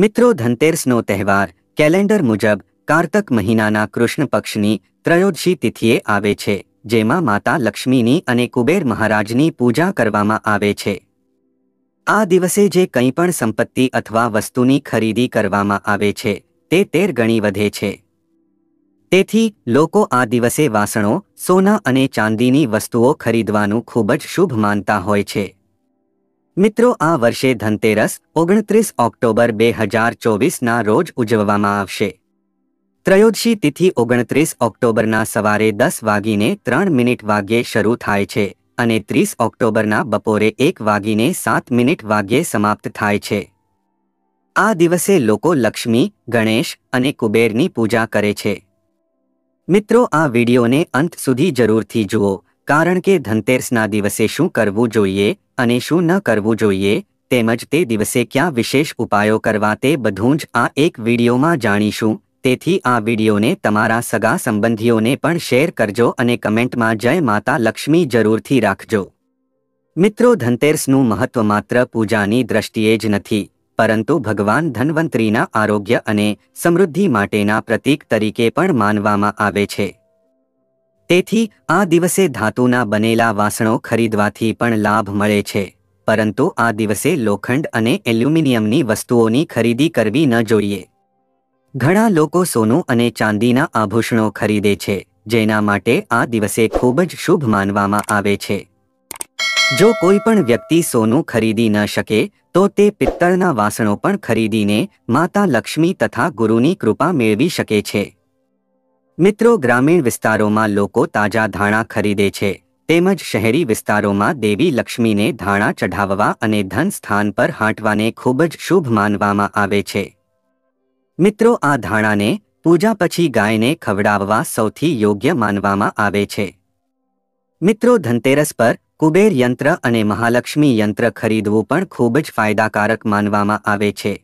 મિત્રો ધનતેરસનો તહેવાર કેલેન્ડર મુજબ કારતક મહિનાના કૃષ્ણ પક્ષની ત્રયોદશી તિથિએ આવે છે જેમાં માતા લક્ષ્મીની અને કુબેર મહારાજની પૂજા કરવામાં આવે છે આ દિવસે જે કંઈ પણ સંપત્તિ અથવા વસ્તુની ખરીદી કરવામાં આવે છે તે તેર ગણી વધે છે તેથી લોકો આ દિવસે વાસણો સોના અને ચાંદીની વસ્તુઓ ખરીદવાનું ખૂબ જ શુભ માનતા હોય છે મિત્રો આ વર્ષે ધનતેરસ ઓગણત્રીસ ઓક્ટોબર બે હજાર ચોવીસના રોજ ઉજવવામાં આવશે ત્રયોદશી તિથિ ઓગણત્રીસ ઓક્ટોબરના સવારે દસ વાગીને ત્રણ મિનિટ વાગ્યે શરૂ થાય છે અને ત્રીસ ઓક્ટોબરના બપોરે એક વાગીને સાત મિનિટ વાગ્યે સમાપ્ત થાય છે આ દિવસે લોકો લક્ષ્મી ગણેશ અને કુબેરની પૂજા કરે છે મિત્રો આ વિડીયોને અંત સુધી જરૂરથી જુઓ કારણ કે ધનતેરસના દિવસે શું કરવું જોઈએ અને શું ન કરવું જોઈએ તેમજ તે દિવસે ક્યાં વિશેષ ઉપાયો કરવા તે બધું જ આ એક વિડીયોમાં જાણીશું તેથી આ વિડીયોને તમારા સગા સંબંધીઓને પણ શેર કરજો અને કમેન્ટમાં જય માતા લક્ષ્મી જરૂરથી રાખજો મિત્રો ધનતેરસનું મહત્વ માત્ર પૂજાની દ્રષ્ટિએ જ નથી પરંતુ ભગવાન ધનવંતરીના આરોગ્ય અને સમૃદ્ધિ માટેના પ્રતીક તરીકે પણ માનવામાં આવે છે તેથી આ દિવસે ધાતુના બનેલા વાસણો ખરીદવાથી પણ લાભ મળે છે પરંતુ આ દિવસે લોખંડ અને એલ્યુમિનિયમની વસ્તુઓની ખરીદી કરવી ન જોઈએ ઘણા લોકો સોનું અને ચાંદીના આભૂષણો ખરીદે છે જેના માટે આ દિવસે ખૂબ જ શુભ માનવામાં આવે છે જો કોઈ પણ વ્યક્તિ સોનું ખરીદી ન શકે તો તે પિત્તળના વાસણો પણ ખરીદીને માતા લક્ષ્મી તથા ગુરુની કૃપા મેળવી શકે છે મિત્રો ગ્રામીણ વિસ્તારોમાં લોકો તાજા ધાણા ખરીદે છે તેમજ શહેરી વિસ્તારોમાં દેવી લક્ષ્મીને ધાણા ચઢાવવા અને ધન સ્થાન પર હાંટવાને ખૂબ જ શુભ માનવામાં આવે છે મિત્રો આ ધાણાને પૂજા પછી ગાયને ખવડાવવા સૌથી યોગ્ય માનવામાં આવે છે મિત્રો ધનતેરસ પર કુબેર યંત્ર અને મહાલક્ષ્મી યંત્ર ખરીદવું પણ ખૂબ જ ફાયદાકારક માનવામાં આવે છે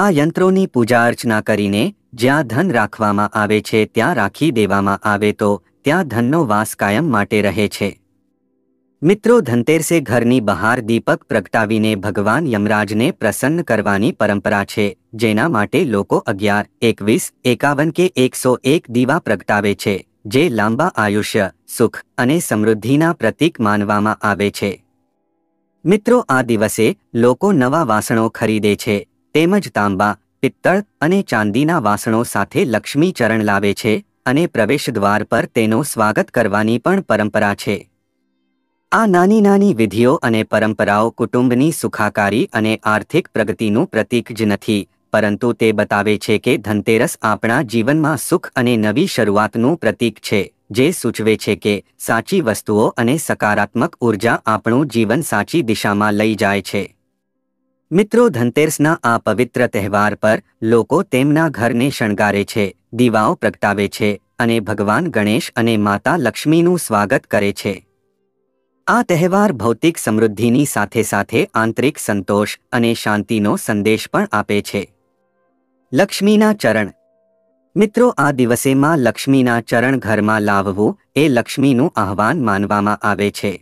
આ યંત્રોની પૂજા અર્ચના કરીને જ્યાં ધન રાખવામાં આવે છે ત્યાં રાખી દેવામાં આવે તો ત્યાં ધનનો વાસ કાયમ માટે રહે છે મિત્રો ધનતેરસે ઘરની બહાર દીપક પ્રગટાવીને ભગવાન યમરાજને પ્રસન્ન કરવાની પરંપરા છે જેના માટે લોકો અગિયાર એકવીસ એકાવન કે એકસો એક દીવા પ્રગટાવે છે જે લાંબા આયુષ્ય સુખ અને સમૃદ્ધિના પ્રતીક માનવામાં આવે છે મિત્રો આ દિવસે લોકો નવા વાસણો ખરીદે છે તેમજ તાંબા પિત્તળ અને ચાંદીના વાસણો સાથે લક્ષ્મી ચરણ લાવે છે અને પ્રવેશદ્વાર પર તેનો સ્વાગત કરવાની પણ પરંપરા છે આ નાની નાની વિધિઓ અને પરંપરાઓ કુટુંબની સુખાકારી અને આર્થિક પ્રગતિનું પ્રતીક જ નથી પરંતુ તે બતાવે છે કે ધનતેરસ આપણા જીવનમાં સુખ અને નવી શરૂઆતનું પ્રતીક છે જે સૂચવે છે કે સાચી વસ્તુઓ અને સકારાત્મક ઉર્જા આપણું જીવન સાચી દિશામાં લઈ જાય છે મિત્રો ધનતેરસના આ પવિત્ર તહેવાર પર લોકો તેમના ઘરને શણગારે છે દીવાઓ પ્રગટાવે છે અને ભગવાન ગણેશ અને માતા લક્ષ્મીનું સ્વાગત કરે છે આ તહેવાર ભૌતિક સમૃદ્ધિની સાથે સાથે આંતરિક સંતોષ અને શાંતિનો સંદેશ પણ આપે છે લક્ષ્મીના ચરણ મિત્રો આ દિવસેમાં લક્ષ્મીના ચરણ ઘરમાં લાવવું એ લક્ષ્મીનું આહવાન માનવામાં આવે છે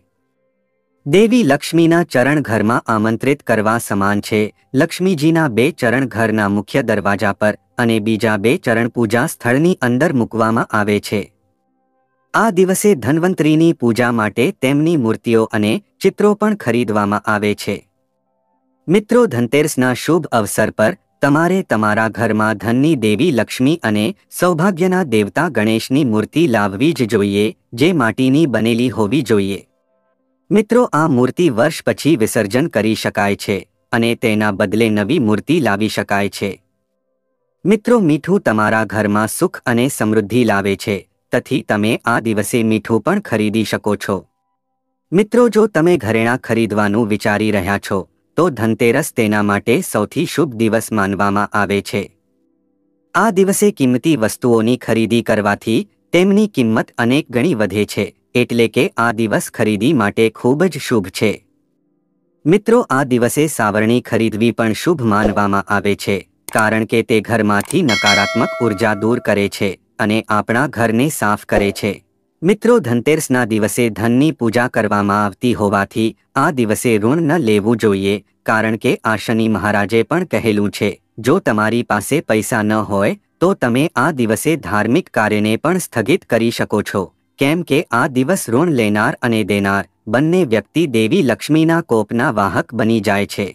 દેવી લક્ષ્મીના ચરણ ઘરમાં આમંત્રિત કરવા સમાન છે લક્ષ્મીજીના બે ચરણ ઘરના મુખ્ય દરવાજા પર અને બીજા બે ચરણ પૂજા સ્થળની અંદર મૂકવામાં આવે છે આ દિવસે ધન્વંતરીની પૂજા માટે તેમની મૂર્તિઓ અને ચિત્રો પણ ખરીદવામાં આવે છે મિત્રો ધનતેરસના શુભ અવસર પર તમારે તમારા ઘરમાં ધનની દેવી લક્ષ્મી અને સૌભાગ્યના દેવતા ગણેશની મૂર્તિ લાવવી જ જોઈએ જે માટીની બનેલી હોવી જોઈએ મિત્રો આ મૂર્તિ વર્ષ પછી વિસર્જન કરી શકાય છે અને તેના બદલે નવી મૂર્તિ લાવી શકાય છે મિત્રો મીઠું તમારા ઘરમાં સુખ અને સમૃદ્ધિ લાવે છે તથી તમે આ દિવસે મીઠું પણ ખરીદી શકો છો મિત્રો જો તમે ઘરેણાં ખરીદવાનું વિચારી રહ્યા છો તો ધનતેરસ તેના માટે સૌથી શુભ દિવસ માનવામાં આવે છે આ દિવસે કિંમતી વસ્તુઓની ખરીદી કરવાથી તેમની કિંમત અનેક ગણી વધે છે એટલે કે આ દિવસ ખરીદી માટે ખૂબ જ શુભ છે મિત્રો આ દિવસે સાવરણી ખરીદવી પણ શુભ માનવામાં આવે છે કારણ કે તે ઘરમાંથી નકારાત્મક ઉર્જા દૂર કરે છે અને આપણા ઘરને સાફ કરે છે મિત્રો ધનતેરસના દિવસે ધનની પૂજા કરવામાં આવતી હોવાથી આ દિવસે ઋણ ન લેવું જોઈએ કારણ કે આ શનિ મહારાજે પણ કહેલું છે જો તમારી પાસે પૈસા ન હોય તો તમે આ દિવસે ધાર્મિક કાર્યને પણ સ્થગિત કરી શકો છો કેમ કે આ દિવસ ઋણ લેનાર અને દેનાર બંને વ્યક્તિ દેવી લક્ષ્મીના કોપના વાહક બની જાય છે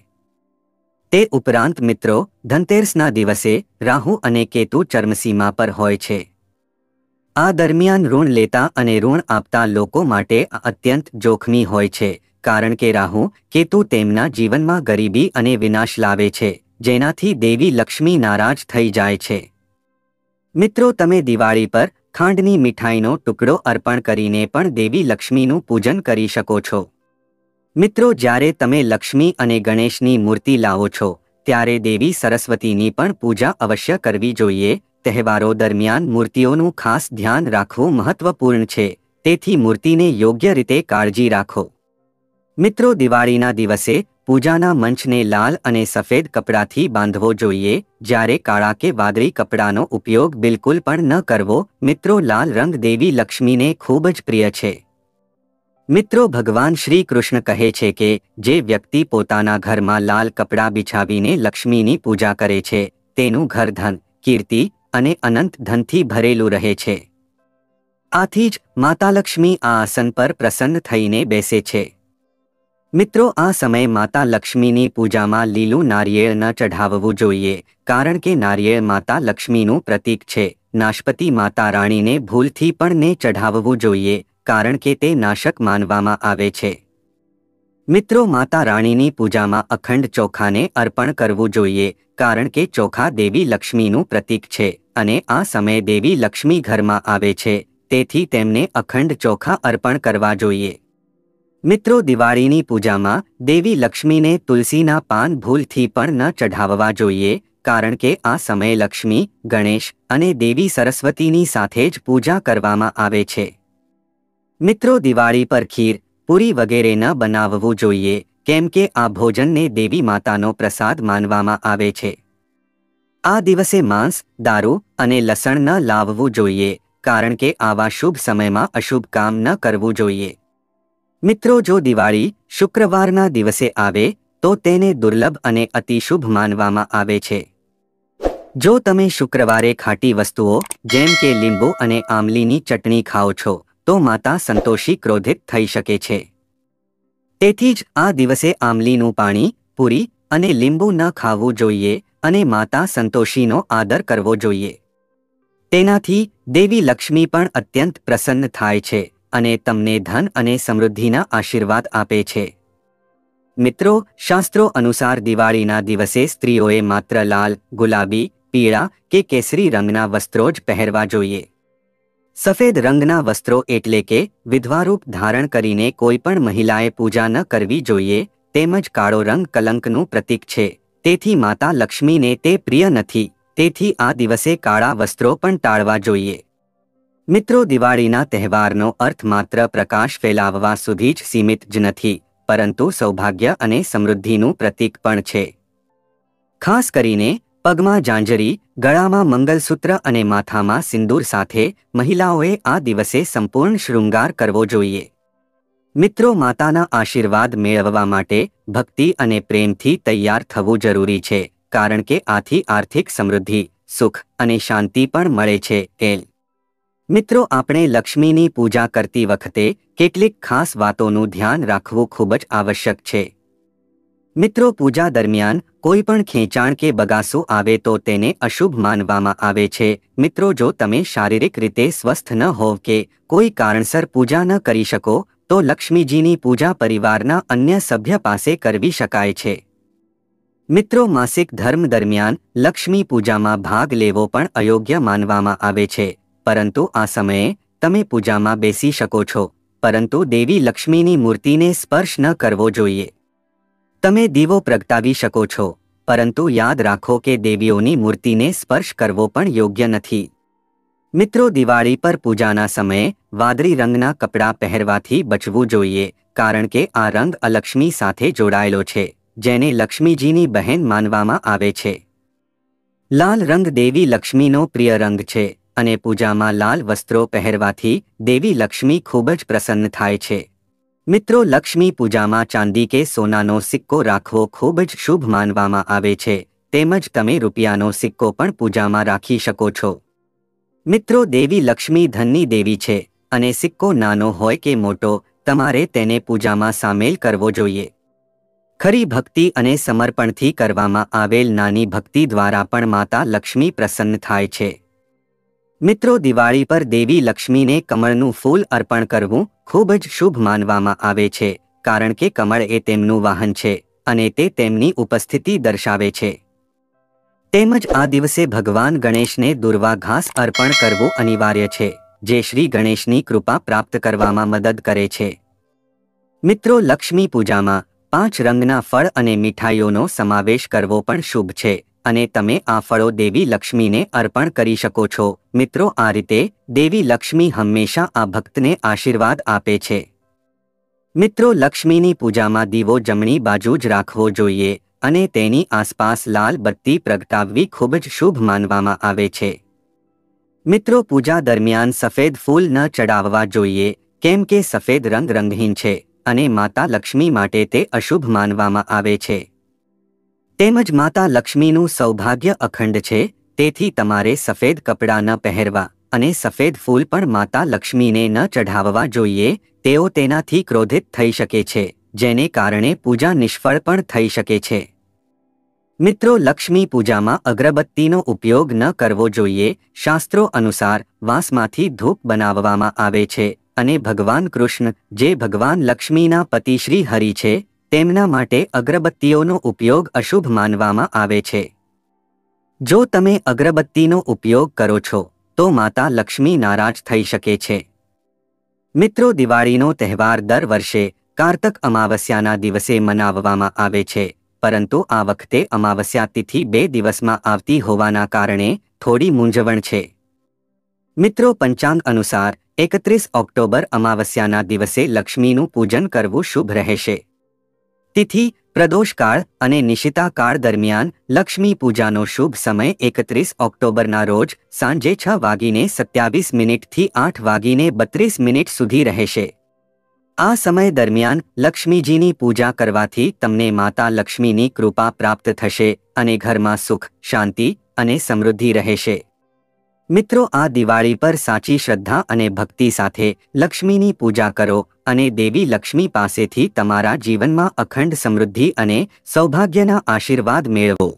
તે ઉપરાંત મિત્રો ધનતેરસના દિવસે રાહુ અને કેતુ ચર્મસીમા પર હોય છે આ દરમિયાન ઋણ લેતા અને ઋણ આપતા લોકો માટે અત્યંત જોખમી હોય છે કારણ કે રાહુ કેતુ તેમના જીવનમાં ગરીબી અને વિનાશ લાવે છે જેનાથી દેવી લક્ષ્મી નારાજ થઈ જાય છે મિત્રો તમે દિવાળી પર ખાંડની મીઠાઈનો ટુકડો અર્પણ કરીને પણ દેવી લક્ષ્મીનું પૂજન કરી શકો છો મિત્રો જ્યારે તમે લક્ષ્મી અને ગણેશની મૂર્તિ લાવો છો ત્યારે દેવી સરસ્વતીની પણ પૂજા અવશ્ય કરવી જોઈએ તહેવારો દરમિયાન મૂર્તિઓનું ખાસ ધ્યાન રાખવું મહત્વપૂર્ણ છે તેથી મૂર્તિને યોગ્ય રીતે કાળજી રાખો મિત્રો દિવાળીના દિવસે પૂજાના મંચને લાલ અને સફેદ કપડાથી બાંધવો જોઈએ જ્યારે કાળા કે વાદળી કપડાનો ઉપયોગ બિલકુલ પણ ન કરવો મિત્રો લાલ રંગ દેવી લક્ષ્મીને ખૂબ જ પ્રિય છે મિત્રો ભગવાન શ્રી કૃષ્ણ કહે છે કે જે વ્યક્તિ પોતાના ઘરમાં લાલ કપડાં બિછાવીને લક્ષ્મીની પૂજા કરે છે તેનું ઘર ધન કીર્તિ અને અનંત ધનથી ભરેલું રહે છે આથી જ માતા લક્ષ્મી આ આસન પર પ્રસન્ન થઈને બેસે છે મિત્રો આ સમયે માતા લક્ષ્મીની પૂજામાં લીલું નારિયેળ ન ચઢાવવું જોઈએ કારણ કે નારિયેળ માતા લક્ષ્મીનું પ્રતીક છે નાશપતિ માતા રાણીને ભૂલથી પણ ને ચઢાવવું જોઈએ કારણ કે તે નાશક માનવામાં આવે છે મિત્રો માતા રાણીની પૂજામાં અખંડ ચોખાને અર્પણ કરવું જોઈએ કારણ કે ચોખા દેવી લક્ષ્મીનું પ્રતીક છે અને આ સમયે દેવી લક્ષ્મી ઘરમાં આવે છે તેથી તેમને અખંડ ચોખા અર્પણ કરવા જોઈએ મિત્રો દિવાળીની પૂજામાં દેવી લક્ષ્મીને તુલસીના પાન ભૂલથી પણ ન ચઢાવવા જોઈએ કારણ કે આ સમયે લક્ષ્મી ગણેશ અને દેવી સરસ્વતીની સાથે જ પૂજા કરવામાં આવે છે મિત્રો દિવાળી પર ખીર પૂરી વગેરે ન બનાવવું જોઈએ કેમ કે આ ભોજનને દેવી માતાનો પ્રસાદ માનવામાં આવે છે આ દિવસે માંસ દારૂ અને લસણ ન લાવવું જોઈએ કારણ કે આવા શુભ સમયમાં અશુભ કામ ન કરવું જોઈએ મિત્રો જો દિવાળી શુક્રવારના દિવસે આવે તો તેને દુર્લભ અને અતિશુભ માનવામાં આવે છે જો તમે શુક્રવારે ખાટી વસ્તુઓ જેમ કે લીંબુ અને આમલીની ચટણી ખાઓ છો તો માતા સંતોષી ક્રોધિત થઈ શકે છે તેથી જ આ દિવસે આમલીનું પાણી પૂરી અને લીંબુ ન ખાવું જોઈએ અને માતા સંતોષીનો આદર કરવો જોઈએ તેનાથી દેવી લક્ષ્મી પણ અત્યંત પ્રસન્ન થાય છે અને તમને ધન અને સમૃદ્ધિના આશીર્વાદ આપે છે મિત્રો શાસ્ત્રો અનુસાર દિવાળીના દિવસે સ્ત્રીઓએ માત્ર લાલ ગુલાબી પીળા કે કેસરી રંગના વસ્ત્રો જ પહેરવા જોઈએ સફેદ રંગના વસ્ત્રો એટલે કે વિધવારૂપ ધારણ કરીને કોઈપણ મહિલાએ પૂજા ન કરવી જોઈએ તેમજ કાળો રંગ કલંકનું પ્રતીક છે તેથી માતા લક્ષ્મીને તે પ્રિય નથી તેથી આ દિવસે કાળા વસ્ત્રો પણ ટાળવા જોઈએ મિત્રો દિવાળીના તહેવારનો અર્થ માત્ર પ્રકાશ ફેલાવવા સુધી જ સીમિત જ નથી પરંતુ સૌભાગ્ય અને સમૃદ્ધિનું પ્રતીક પણ છે ખાસ કરીને પગમાં જાંજરી ગળામાં મંગલસૂત્ર અને માથામાં સિંદૂર સાથે મહિલાઓએ આ દિવસે સંપૂર્ણ શૃંગાર કરવો જોઈએ મિત્રો માતાના આશીર્વાદ મેળવવા માટે ભક્તિ અને પ્રેમથી તૈયાર થવું જરૂરી છે કારણ કે આથી આર્થિક સમૃદ્ધિ સુખ અને શાંતિ પણ મળે છે એલ મિત્રો આપણે લક્ષ્મીની પૂજા કરતી વખતે કેટલીક ખાસ વાતોનું ધ્યાન રાખવું ખૂબ જ આવશ્યક છે મિત્રો પૂજા દરમિયાન કોઈ પણ ખેંચાણ કે બગાસું આવે તો તેને અશુભ માનવામાં આવે છે મિત્રો જો તમે શારીરિક રીતે સ્વસ્થ ન હોવ કે કોઈ કારણસર પૂજા ન કરી શકો તો લક્ષ્મીજીની પૂજા પરિવારના અન્ય સભ્ય પાસે કરવી શકાય છે મિત્રો માસિક ધર્મ દરમિયાન લક્ષ્મી પૂજામાં ભાગ લેવો પણ અયોગ્ય માનવામાં આવે છે પરંતુ આ સમયે તમે પૂજામાં બેસી શકો છો પરંતુ દેવી લક્ષ્મીની મૂર્તિને સ્પર્શ ન કરવો જોઈએ તમે દીવો પ્રગટાવી શકો છો પરંતુ યાદ રાખો કે દેવીઓની મૂર્તિને સ્પર્શ કરવો પણ યોગ્ય નથી મિત્રો દિવાળી પર પૂજાના સમયે વાદળી રંગના કપડાં પહેરવાથી બચવું જોઈએ કારણ કે આ રંગ અલક્ષ્મી સાથે જોડાયેલો છે જેને લક્ષ્મીજીની બહેન માનવામાં આવે છે લાલ રંગ દેવી લક્ષ્મીનો પ્રિય રંગ છે અને પૂજામાં લાલ વસ્ત્રો પહેરવાથી દેવી લક્ષ્મી ખૂબ જ પ્રસન્ન થાય છે મિત્રો લક્ષ્મી પૂજામાં ચાંદી કે સોનાનો સિક્કો રાખવો ખૂબ જ શુભ માનવામાં આવે છે તેમજ તમે રૂપિયાનો સિક્કો પણ પૂજામાં રાખી શકો છો મિત્રો દેવી લક્ષ્મી ધનની દેવી છે અને સિક્કો નાનો હોય કે મોટો તમારે તેને પૂજામાં સામેલ કરવો જોઈએ ખરી ભક્તિ અને સમર્પણથી કરવામાં આવેલ નાની ભક્તિ દ્વારા પણ માતા લક્ષ્મી પ્રસન્ન થાય છે મિત્રો દિવાળી પર દેવી લક્ષ્મીને કમળનું ફૂલ અર્પણ કરવું ખૂબ જ શુભ માનવામાં આવે છે કારણ કે કમળ એ તેમનું વાહન છે અને તે તેમની ઉપસ્થિતિ દર્શાવે છે તેમજ આ દિવસે ભગવાન ગણેશને દુર્વા ઘાસ અર્પણ કરવું અનિવાર્ય છે જે શ્રી ગણેશની કૃપા પ્રાપ્ત કરવામાં મદદ કરે છે મિત્રો લક્ષ્મી પૂજામાં પાંચ રંગના ફળ અને મીઠાઈઓનો સમાવેશ કરવો પણ શુભ છે અને તમે આ ફળો દેવી લક્ષ્મીને અર્પણ કરી શકો છો મિત્રો આ રીતે દેવી લક્ષ્મી હંમેશા આ ભક્તને આશીર્વાદ આપે છે મિત્રો લક્ષ્મીની પૂજામાં દીવો જમણી બાજુ જ રાખવો જોઈએ અને તેની આસપાસ લાલ બત્તી પ્રગટાવવી ખૂબ જ શુભ માનવામાં આવે છે મિત્રો પૂજા દરમિયાન સફેદ ફૂલ ન ચડાવવા જોઈએ કેમ કે સફેદ રંગ રંગહીન છે અને માતા લક્ષ્મી માટે તે અશુભ માનવામાં આવે છે તેમજ માતા લક્ષ્મીનું સૌભાગ્ય અખંડ છે તેથી તમારે સફેદ કપડાં ન પહેરવા અને સફેદ ફૂલ પણ માતા લક્ષ્મીને ન ચઢાવવા જોઈએ તેઓ તેનાથી ક્રોધિત થઈ શકે છે જેને કારણે પૂજા નિષ્ફળ પણ થઈ શકે છે મિત્રો લક્ષ્મી પૂજામાં અગરબત્તીનો ઉપયોગ ન કરવો જોઈએ શાસ્ત્રો અનુસાર વાંસમાંથી ધૂપ બનાવવામાં આવે છે અને ભગવાન કૃષ્ણ જે ભગવાન લક્ષ્મીના પતિ શ્રી હરિ છે તેમના માટે અગરબત્તીઓનો ઉપયોગ અશુભ માનવામાં આવે છે જો તમે અગરબત્તીનો ઉપયોગ કરો છો તો માતા લક્ષ્મી નારાજ થઈ શકે છે મિત્રો દિવાળીનો તહેવાર દર વર્ષે કારતક અમાવસ્યાના દિવસે મનાવવામાં આવે છે પરંતુ આ વખતે અમાવસ્યા તિથિ બે દિવસમાં આવતી હોવાના કારણે થોડી મૂંઝવણ છે મિત્રો પંચાંગ અનુસાર એકત્રીસ ઓક્ટોબર અમાવસ્યાના દિવસે લક્ષ્મીનું પૂજન કરવું શુભ રહેશે તિથિ પ્રદોષકાળ અને નિશિતાકાળ દરમિયાન લક્ષ્મી પૂજાનો શુભ સમય એકત્રીસ ઓક્ટોબરના રોજ સાંજે છ વાગીને સત્યાવીસ મિનિટથી આઠ વાગીને બત્રીસ મિનિટ સુધી રહેશે આ સમય દરમિયાન લક્ષ્મીજીની પૂજા કરવાથી તમને માતા લક્ષ્મીની કૃપા પ્રાપ્ત થશે અને ઘરમાં સુખ શાંતિ અને સમૃદ્ધિ રહેશે મિત્રો આ દિવાળી પર સાચી શ્રદ્ધા અને ભક્તિ સાથે લક્ષ્મીની પૂજા કરો અને દેવી લક્ષ્મી પાસેથી તમારા જીવનમાં અખંડ સમૃદ્ધિ અને સૌભાગ્યના આશીર્વાદ મેળવો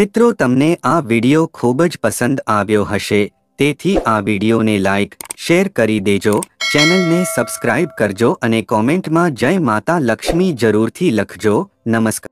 મિત્રો તમને આ વિડિયો ખૂબ જ પસંદ આવ્યો હશે તેથી આ વિડીયોને લાઇક શેર કરી દેજો ચેનલને સબસ્ક્રાઇબ કરજો અને કોમેન્ટમાં જય માતા લક્ષ્મી જરૂરથી લખજો નમસ્કાર